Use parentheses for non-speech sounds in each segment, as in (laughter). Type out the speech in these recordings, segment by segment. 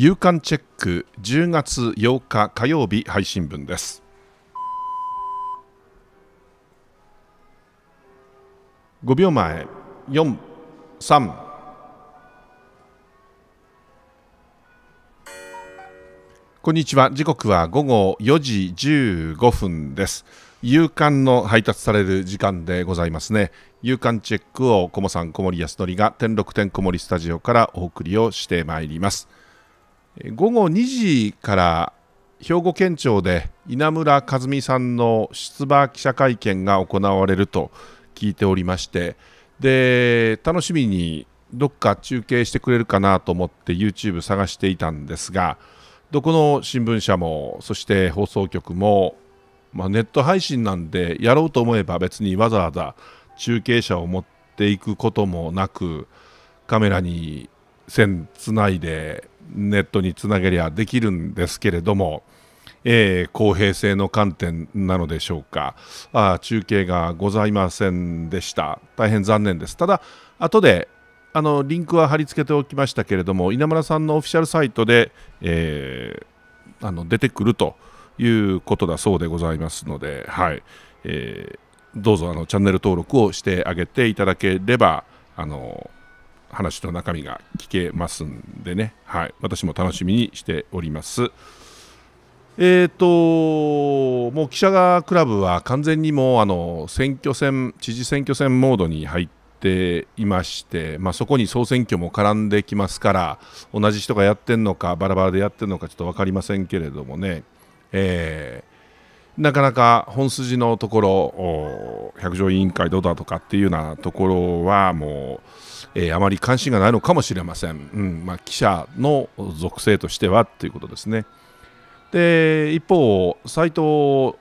夕刊チェック10月8日火曜日配信分です。5秒前4、3こんにちは時刻は午後4時15分です夕刊の配達される時間でございますね夕刊チェックをこもさん小森康則が天禄天小森スタジオからお送りをしてまいります午後2時から兵庫県庁で稲村和美さんの出馬記者会見が行われると聞いておりましてで楽しみにどっか中継してくれるかなと思って YouTube 探していたんですがどこの新聞社もそして放送局も、まあ、ネット配信なんでやろうと思えば別にわざわざ中継車を持っていくこともなくカメラに線つないでネットにつなげりゃできるんですけれども、えー、公平性の観点なのでしょうかあ中継がございませんでした大変残念ですただ後であのリンクは貼り付けておきましたけれども稲村さんのオフィシャルサイトで、えー、あの出てくるということだそうでございますので、はいえー、どうぞあのチャンネル登録をしてあげていただければあの話の中身が聞けますんでね、はい、私も楽しみにしております。えーと、もう記者がクラブは完全にもうあの選挙戦知事選挙戦モードに入っていまして、まあ、そこに総選挙も絡んできますから同じ人がやってるのかバラバラでやってるのかちょっと分かりませんけれどもね、えー、なかなか本筋のところ百条委員会どうだとかっていうようなところはもう。えー、あまり関心がないのかもしれません、うんまあ、記者の属性としてはということですね。で一方、斉藤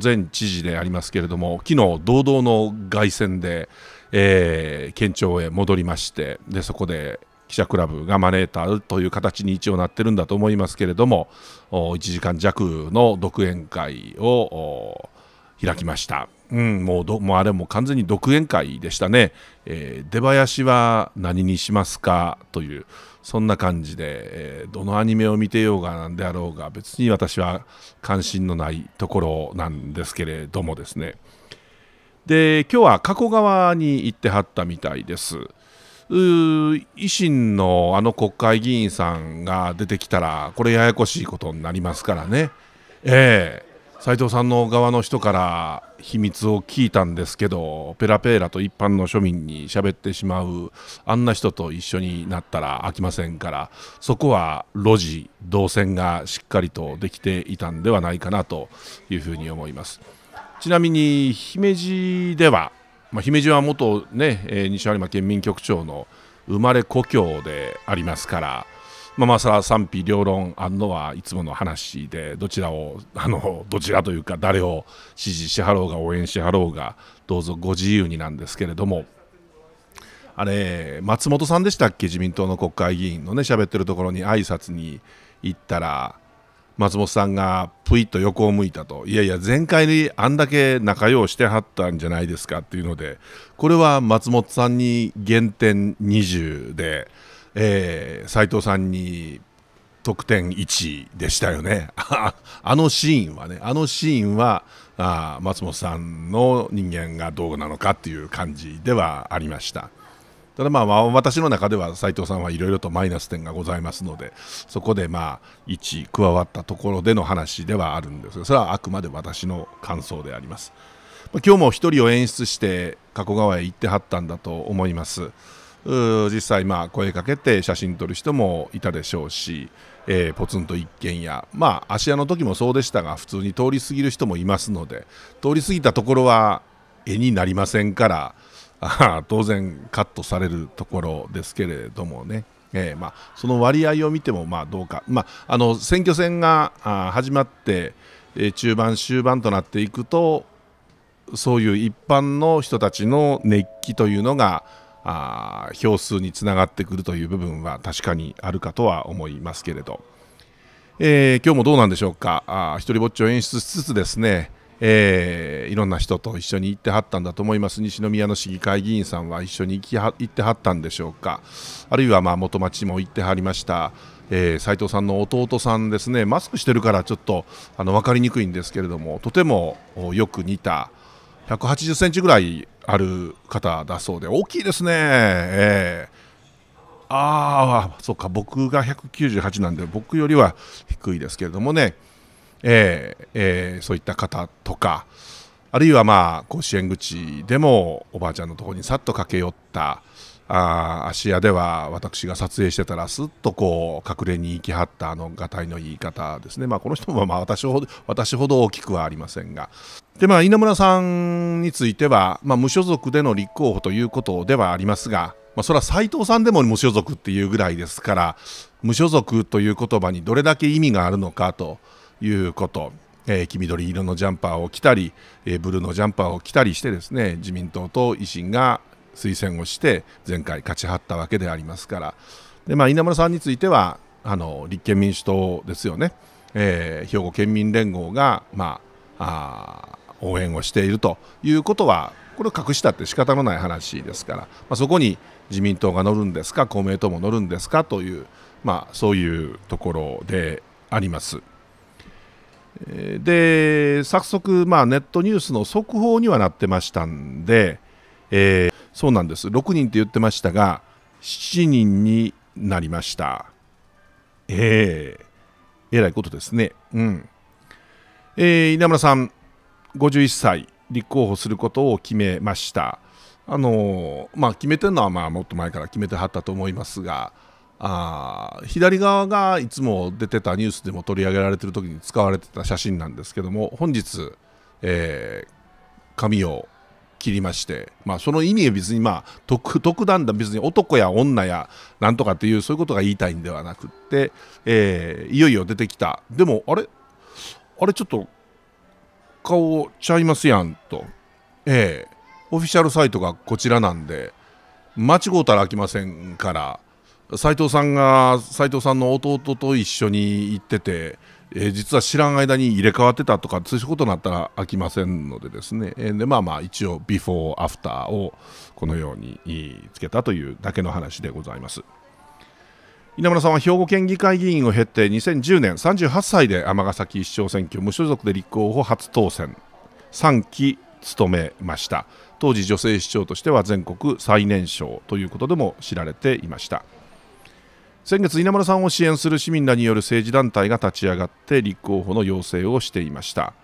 前知事でありますけれども昨日、堂々の凱旋で、えー、県庁へ戻りましてでそこで記者クラブが招いたという形に一応なってるんだと思いますけれども1時間弱の独演会を開きました。うん、もうどもうあれも完全に独演会でしたね、えー、出囃子は何にしますかというそんな感じで、えー、どのアニメを見てようがなんであろうが別に私は関心のないところなんですけれどもですねで今日は加古川に行ってはったみたいです。う維新のあの国会議員さんが出てきたらこれややこしいことになりますからね、えー、斎藤さんの側の人から秘密を聞いたんですけどペラペラと一般の庶民に喋ってしまうあんな人と一緒になったら飽きませんからそこは路地動線がしっかりとできていたんではないかなというふうに思いますちなみに姫路では、まあ、姫路は元ね、ねえ西有馬県民局長の生まれ故郷でありますからまあ、まあそれは賛否両論あんのはいつもの話でどちらをあの (laughs) どちらというか誰を支持しはろうが応援しはろうがどうぞご自由になんですけれどもあれ松本さんでしたっけ自民党の国会議員のね喋ってるところに挨拶に行ったら松本さんがぷいっと横を向いたといやいや前回にあんだけ仲良うしてはったんじゃないですかっていうのでこれは松本さんに減点20で。えー、斉藤さんに得点1でしたよねあのシーンはねあのシーンはあ松本さんの人間がどうなのかっていう感じではありましたただまあ私の中では斉藤さんはいろいろとマイナス点がございますのでそこでまあ1加わったところでの話ではあるんですがそれはあくまで私の感想であります今日も1人を演出して加古川へ行ってはったんだと思います実際、まあ、声かけて写真撮る人もいたでしょうし、えー、ポツンと一軒家、まあ、芦屋の時もそうでしたが普通に通り過ぎる人もいますので通り過ぎたところは絵になりませんから当然カットされるところですけれどもね。えーまあ、その割合を見てもまあどうか、まあ、あの選挙戦が始まって、えー、中盤、終盤となっていくとそういう一般の人たちの熱気というのがあ票数につながってくるという部分は確かにあるかとは思いますけれど、えー、今日もどうなんでしょうか一人ぼっちを演出しつつですね、えー、いろんな人と一緒に行ってはったんだと思います西宮の市議会議員さんは一緒に行きは行ってはったんでしょうかあるいはまあ元町も行ってはりましたえー、斉藤さんの弟さんですねマスクしてるからちょっとあの分かりにくいんですけれどもとてもよく似た180センチぐらいある方だそうで大きいですね、えー、ああそうか僕が198なんで僕よりは低いですけれどもね、えー、えー、そういった方とかあるいはまあ甲子園口でもおばあちゃんのところにさっと駆け寄ったあ芦屋では私が撮影してたらすっとこう隠れに行きはったあのがたいの言い方ですね、まあ、この人もまあ私ほど (laughs) 私ほど大きくはありませんがで、まあ、稲村さんについては、まあ、無所属での立候補ということではありますが、まあ、それは斎藤さんでも無所属っていうぐらいですから無所属という言葉にどれだけ意味があるのかということ。えー、黄緑色のジャンパーを着たり、えー、ブルーのジャンパーを着たりしてですね自民党と維新が推薦をして前回勝ち張ったわけでありますからで、まあ、稲村さんについてはあの立憲民主党ですよね、えー、兵庫県民連合が、まあ、あ応援をしているということはこれ隠したって仕方のない話ですから、まあ、そこに自民党が乗るんですか公明党も乗るんですかという、まあ、そういうところであります。で早速、まあ、ネットニュースの速報にはなってましたんで、えーそうなんです6人って言ってましたが7人になりましたええー、えらいことですねうんえー、稲村さん51歳立候補することを決めましたあのー、まあ決めてるのはまあもっと前から決めてはったと思いますがあ左側がいつも出てたニュースでも取り上げられてる時に使われてた写真なんですけども本日、えー、髪を切りまして、まあ、その意味は別に、まあ、特特段だ別に男や女やなんとかっていうそういうことが言いたいんではなくって、えー、いよいよ出てきたでもあれあれちょっと顔ちゃいますやんと、ええー、オフィシャルサイトがこちらなんで間違うたらあきませんから斎藤さんが斎藤さんの弟と一緒に行ってて。えー、実は知らん間に入れ替わってたとかそういうことになったら飽きませんのでですね、えー、でまあまあ一応ビフォーアフターをこのようにつけたというだけの話でございます稲村さんは兵庫県議会議員を経て2010年38歳で尼崎市長選挙無所属で立候補初当選3期務めました当時女性市長としては全国最年少ということでも知られていました先月稲村さんを支援する市民らによる政治団体が立ち上がって立候補の要請をしていました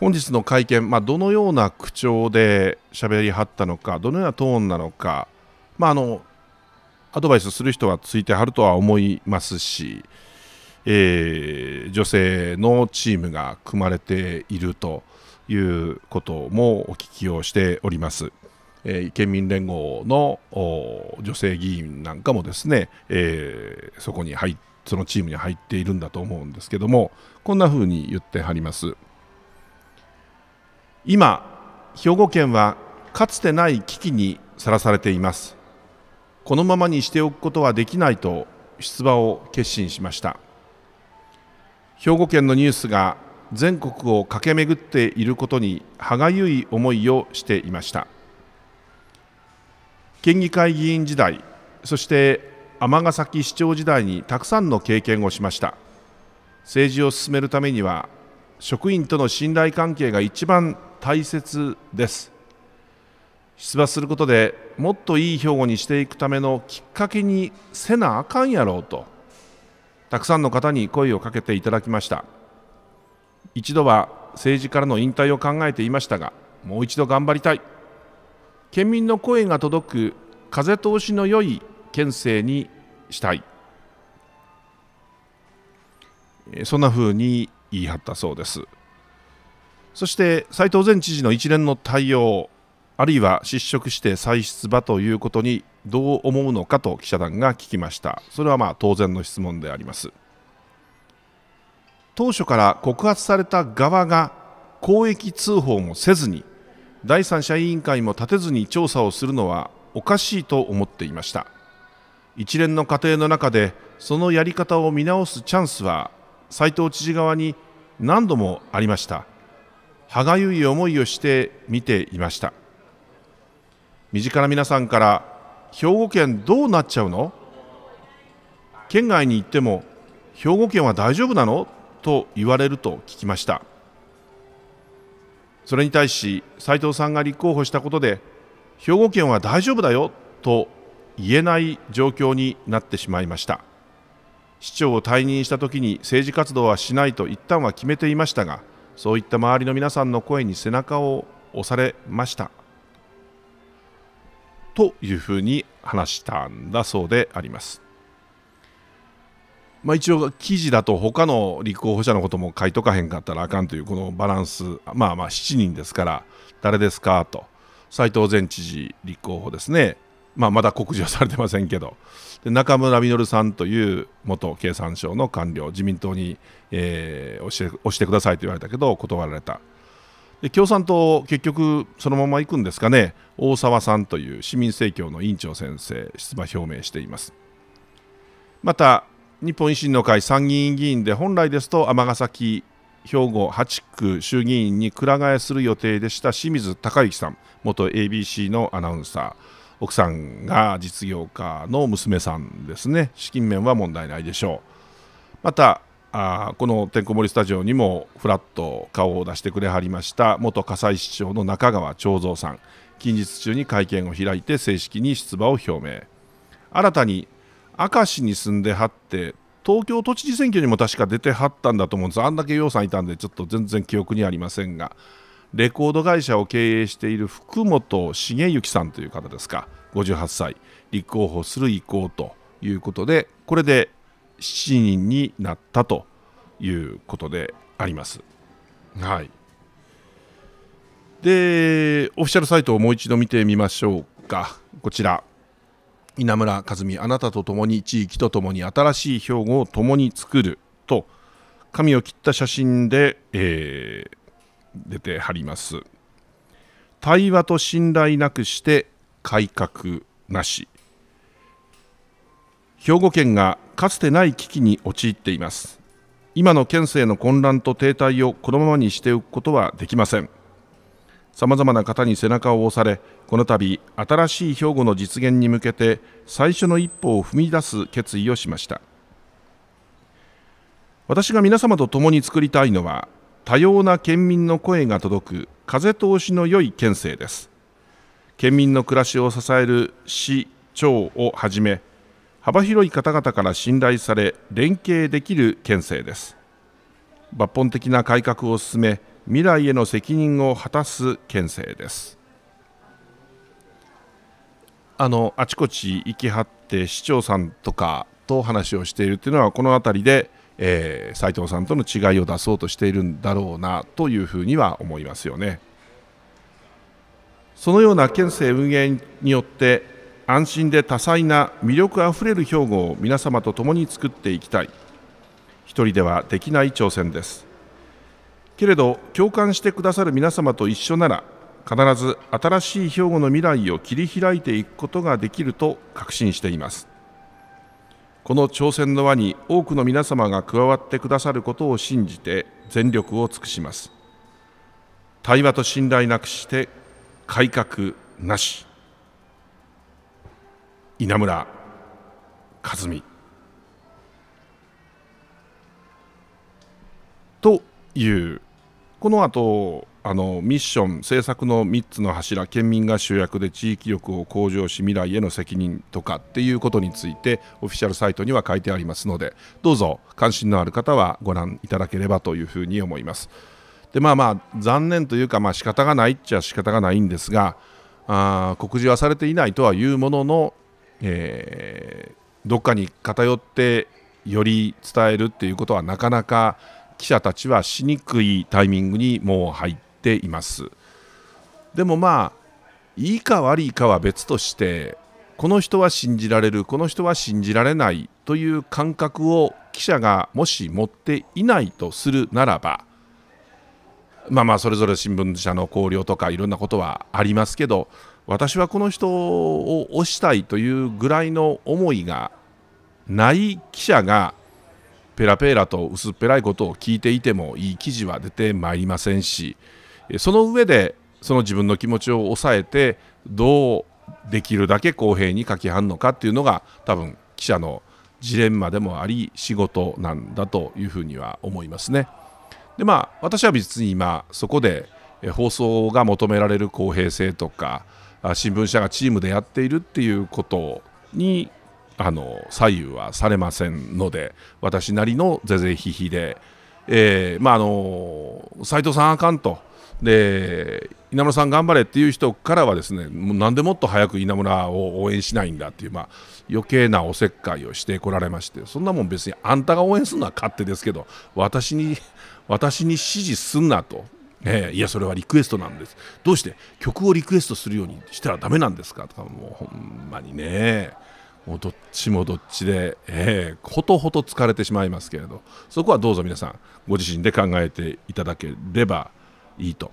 本日の会見、まあ、どのような口調で喋りはったのかどのようなトーンなのか、まあ、あのアドバイスする人はついてはるとは思いますし、えー、女性のチームが組まれているということもお聞きをしております。え県民連合の女性議員なんかもですね、えそこに入っそのチームに入っているんだと思うんですけどもこんな風に言ってはります今兵庫県はかつてない危機にさらされていますこのままにしておくことはできないと出馬を決心しました兵庫県のニュースが全国を駆け巡っていることに歯がゆい思いをしていました県議会議員時代そして尼崎市長時代にたくさんの経験をしました政治を進めるためには職員との信頼関係が一番大切です出馬することでもっといい兵庫にしていくためのきっかけにせなあかんやろうとたくさんの方に声をかけていただきました一度は政治からの引退を考えていましたがもう一度頑張りたい県民の声が届く風通しの良い県政にしたいそんな風に言い張ったそうですそして斉藤前知事の一連の対応あるいは失職して再出馬ということにどう思うのかと記者団が聞きましたそれはまあ当然の質問であります当初から告発された側が公益通報もせずに第三者委員会も立てずに調査をするのはおかしいと思っていました一連の過程の中でそのやり方を見直すチャンスは斉藤知事側に何度もありました歯がゆい思いをして見ていました身近な皆さんから兵庫県どうなっちゃうの県外に行っても兵庫県は大丈夫なのと言われると聞きましたそれに対し斉藤さんが立候補したことで兵庫県は大丈夫だよと言えない状況になってしまいました市長を退任した時に政治活動はしないと一旦は決めていましたがそういった周りの皆さんの声に背中を押されましたというふうに話したんだそうでありますまあ、一応記事だと他の立候補者のことも書いとかへんかったらあかんというこのバランスまあまあ7人ですから誰ですかと斎藤前知事立候補ですね、まあ、まだ告示はされてませんけどで中村稔さんという元経産省の官僚自民党に、えー、押して押してくださいと言われたけど断られたで共産党結局そのまま行くんですかね大沢さんという市民政協の委員長先生出馬表明していますまた日本維新の会参議院議員で本来ですと尼崎兵庫8区衆議院にくら替えする予定でした清水孝之さん元 ABC のアナウンサー奥さんが実業家の娘さんですね資金面は問題ないでしょうまたあこのてんこ盛りスタジオにもふらっと顔を出してくれはりました元葛西市長の中川長蔵さん近日中に会見を開いて正式に出馬を表明新たに明石に住んではって東京都知事選挙にも確か出てはったんだと思うんですあんだけ洋さんいたんでちょっと全然記憶にありませんがレコード会社を経営している福本茂之さんという方ですか58歳立候補する意向ということでこれで7人になったということであります。はいでオフィシャルサイトをもう一度見てみましょうかこちら稲村和美あなたと共に地域と共に新しい兵庫を共に作ると髪を切った写真で、えー、出てはります対話と信頼なくして改革なし兵庫県がかつてない危機に陥っています今の県政の混乱と停滞をこのままにしておくことはできませんさまざまな方に背中を押されこの度新しい兵庫の実現に向けて最初の一歩を踏み出す決意をしました私が皆様と共に作りたいのは多様な県民の声が届く風通しの良い県政です県民の暮らしを支える市町をはじめ幅広い方々から信頼され連携できる県政です抜本的な改革を進め未来への責任を果たす県政ですあのあちこち行きはって市長さんとかと話をしているというのはこの辺りで、えー、斉藤さんとの違いを出そうとしているんだろうなというふうには思いますよね。そのような県政運営によって安心で多彩な魅力あふれる兵庫を皆様と共に作っていきたい一人ではできない挑戦ですけれど共感してくださる皆様と一緒なら必ず新しい兵庫の未来を切り開いていくことができると確信していますこの挑戦の輪に多くの皆様が加わってくださることを信じて全力を尽くします対話と信頼なくして改革なし稲村和美というこの後あのミッション政策の3つの柱県民が主役で地域力を向上し未来への責任とかっていうことについてオフィシャルサイトには書いてありますのでどうぞ関心のある方はご覧いただければというふうに思います。でまあまあ残念というかまあ仕方がないっちゃ仕方がないんですがあ告示はされていないとはいうものの、えー、どっかに偏ってより伝えるっていうことはなかなか記者たちはしにくいタイミングにもう入っていますでもまあいいか悪いかは別としてこの人は信じられるこの人は信じられないという感覚を記者がもし持っていないとするならばまあまあそれぞれ新聞社の考慮とかいろんなことはありますけど私はこの人を推したいというぐらいの思いがない記者がペラペラと薄っぺらいことを聞いていてもいい記事は出てまいりませんしその上でその自分の気持ちを抑えてどうできるだけ公平に書きはんのかっていうのが多分記者のジレンマでもあり仕事なんだというふうには思いますね。でまあ私は別に今そこで放送が求められる公平性とか新聞社がチームでやっているっていうことにあの左右はされませんので私なりの是々非々で、えー、まああの斎藤さんあかんと。で稲村さん頑張れっていう人からはですねなでもっと早く稲村を応援しないんだっていう、まあ、余計なおせっかいをしてこられましてそんなもん別にあんたが応援するのは勝手ですけど私に私に指示すんなと、えー、いやそれはリクエストなんですどうして曲をリクエストするようにしたらだめなんですかとかもうほんまにねもうどっちもどっちで、えー、ほとほと疲れてしまいますけれどそこはどうぞ皆さんご自身で考えていただければ。いいと。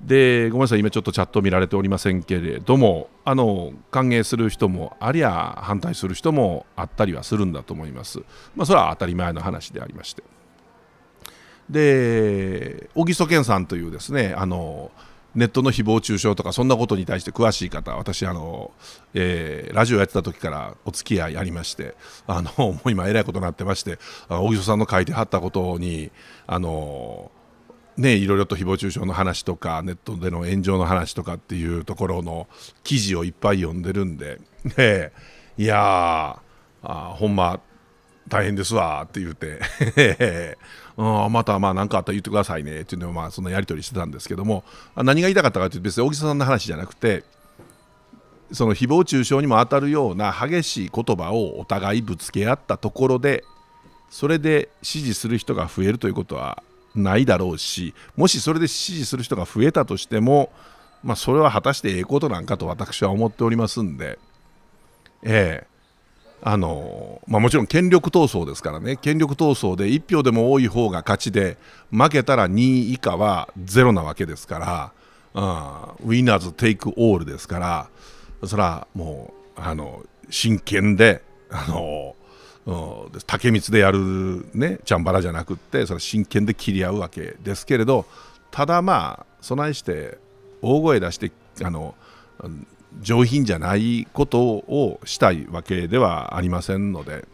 でごめんなさい、今ちょっとチャット見られておりませんけれども、あの歓迎する人もありゃ、反対する人もあったりはするんだと思います。まあ、それは当たり前の話でありまして。で、小木曽健さんというですね、あのネットの誹謗中傷とかそんなことに対して詳しい方私あの、えー、ラジオやってた時からお付き合いありましてあのもう今えらいことになってまして小木曽さんの書いてはったことにあのね、いろいろと誹謗中傷の話とかネットでの炎上の話とかっていうところの記事をいっぱい読んでるんで、ね、いやあほんま大変ですわって言うて (laughs) うん、またまあ何かあったら言ってくださいねっていうのをまあそのやり取りしてたんですけども何が言いたかったかっていうと別に大木さんの話じゃなくてその誹謗中傷にも当たるような激しい言葉をお互いぶつけ合ったところでそれで支持する人が増えるということはないだろうしもしそれで支持する人が増えたとしても、まあ、それは果たしてええことなんかと私は思っておりますんで、ええあのまあ、もちろん権力闘争ですからね権力闘争で1票でも多い方が勝ちで負けたら2位以下はゼロなわけですから、うん、ウィナーズ・テイク・オールですからそれはもうあの真剣であの竹光でやるねチャンバラじゃなくってそれ真剣で切り合うわけですけれどただまあ備えして大声出してあの上品じゃないことをしたいわけではありませんので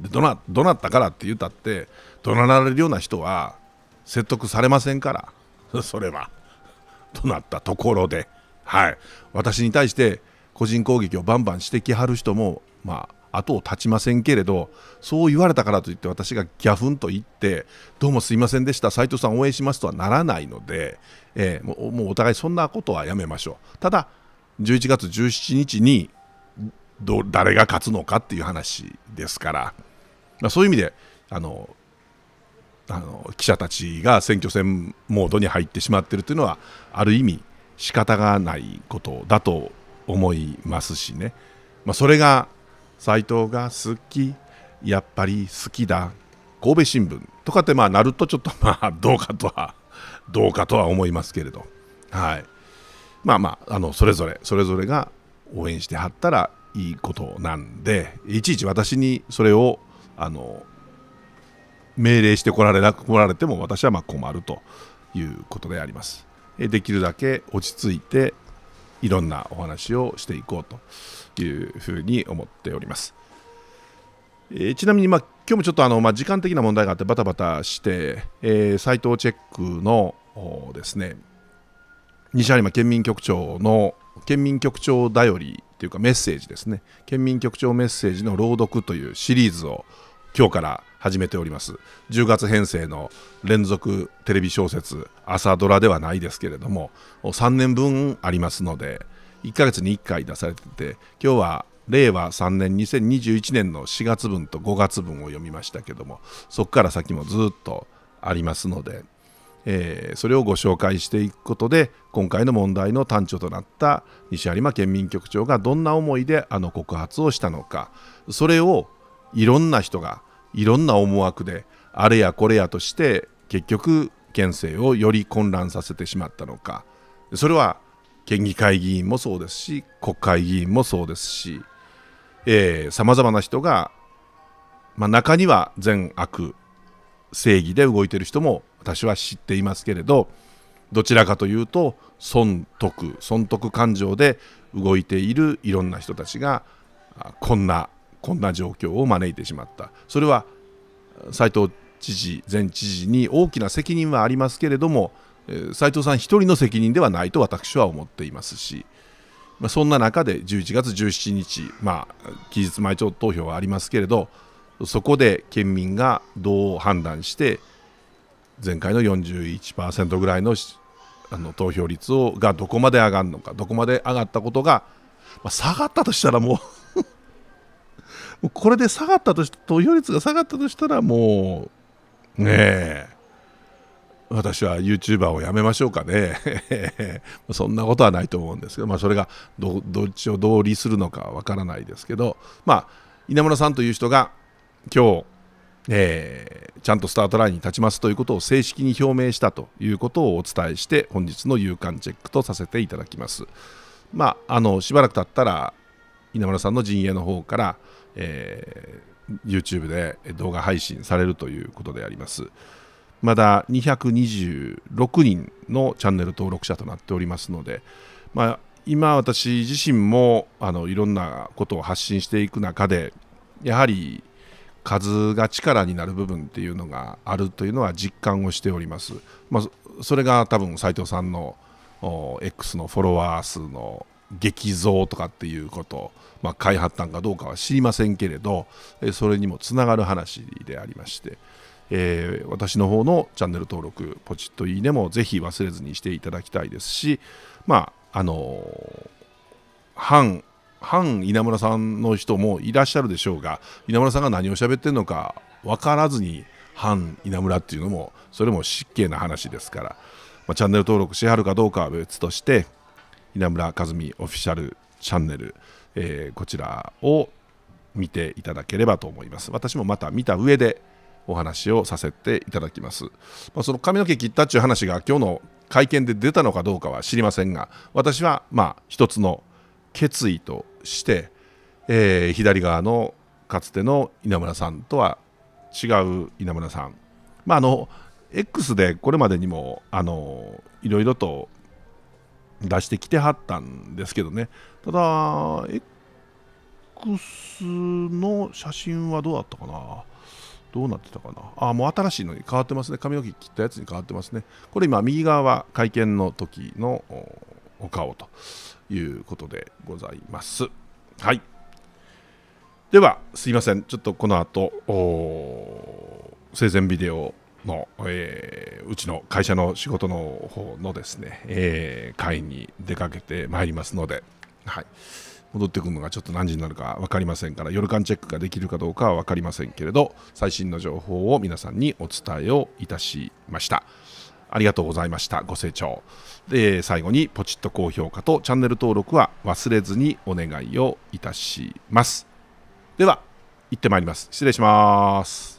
でどなどなったからって言ったって怒鳴られるような人は説得されませんから (laughs) それはとなったところで、はい、私に対して個人攻撃をバンバンしてきはる人もまあ後を絶ちませんけれどそう言われたからといって私がギャフンと言ってどうもすいませんでした斉藤さん応援しますとはならないので、えー、もうもうお互いそんなことはやめましょうただ11月17日にど誰が勝つのかっていう話ですから、まあ、そういう意味であのあの記者たちが選挙戦モードに入ってしまっているというのはある意味仕方がないことだと思いますしね、まあ、それが斎藤が好きやっぱり好きだ神戸新聞とかってまあなるとちょっとまあどうかとはどうかとは思いますけれどはいまあまああのそれぞれそれぞれが応援してはったらいいことなんでいちいち私にそれをあの命令してこられな来られても私はま困るということであります。できるだけ落ち着いていろんなお話をしていこうと。いうふうに思っております。えー、ちなみに、まあ、今日もちょっとあの、まあ、時間的な問題があってバタバタして、えー、サイトチェックのですね西有馬県民局長の県民局長だよりというかメッセージですね県民局長メッセージの朗読というシリーズを今日から始めております10月編成の連続テレビ小説「朝ドラ」ではないですけれども3年分ありますので、1ヶ月に1回出されてて今日は令和3年2021年の4月分と5月分を読みましたけどもそこから先もずっとありますので、えー、それをご紹介していくことで今回の問題の端緒となった西有馬県民局長がどんな思いであの告発をしたのかそれをいろんな人がいろんな思惑であれやこれやとして結局県政をより混乱させてしまったのかそれは県議会議員もそうですし国会議員もそうですしさまざまな人が、まあ、中には善悪正義で動いてる人も私は知っていますけれどどちらかというと損得損得感情で動いているいろんな人たちがこんなこんな状況を招いてしまったそれは斉藤知事前知事に大きな責任はありますけれども斉藤さん1人の責任ではないと私は思っていますし、まあ、そんな中で11月17日、まあ、期日前投票はありますけれどそこで県民がどう判断して前回の41%ぐらいのあの投票率をがどこまで上がるのかどこまで上がったことが、まあ、下がったとしたらもう (laughs) もうこれで下がったとし投票率が下がったとしたらもうねえ私は YouTuber をやめましょうかね (laughs) そんなことはないと思うんですけど、まあ、それがどっちをどう利するのかわからないですけど、まあ、稲村さんという人が今日、えー、ちゃんとスタートラインに立ちますということを正式に表明したということをお伝えして本日の夕刊チェックとさせていただきます。まあ、あのしばらく経ったら稲村さんの陣営の方から、えー、YouTube で動画配信されるということであります。まだ226人のチャンネル登録者となっておりますので、まあ、今私自身もあのいろんなことを発信していく中でやはり数が力になる部分っていうのがあるというのは実感をしております。まあ、それが多分斉藤さんの X のフォロワー数の激増とかっていうこと、まあ、買たんかどうかは知りませんけれどそれにもつながる話でありまして。えー、私の方のチャンネル登録、ポチッといいねもぜひ忘れずにしていただきたいですし、まあ、あのー、反、反稲村さんの人もいらっしゃるでしょうが、稲村さんが何を喋ってるのか分からずに、反稲村っていうのも、それも失敬な話ですから、まあ、チャンネル登録しはるかどうかは別として、稲村和美オフィシャルチャンネル、えー、こちらを見ていただければと思います。私もまた見た上でお話をさせていただきます、まあ、その髪の毛切ったっていう話が今日の会見で出たのかどうかは知りませんが私はまあ一つの決意として、えー、左側のかつての稲村さんとは違う稲村さん、まあ、あの X でこれまでにもあのいろいろと出してきてはったんですけどねただ X の写真はどうだったかなどうなってたかなあもう新しいのに変わってますね髪の毛切ったやつに変わってますねこれ今右側は会見の時のお顔ということでございますはいではすいませんちょっとこの後生前ビデオの、えー、うちの会社の仕事の方のですね、えー、会に出かけてまいりますので、はい、戻ってくるのがちょっと何時になるか分かりませんから夜間チェックができるかどうかは分かりませんけれど最新の情報を皆さんにお伝えをいたしました。ありがとうございました。ご清聴。で、最後にポチッと高評価とチャンネル登録は忘れずにお願いをいたします。では、行ってまいります。失礼します。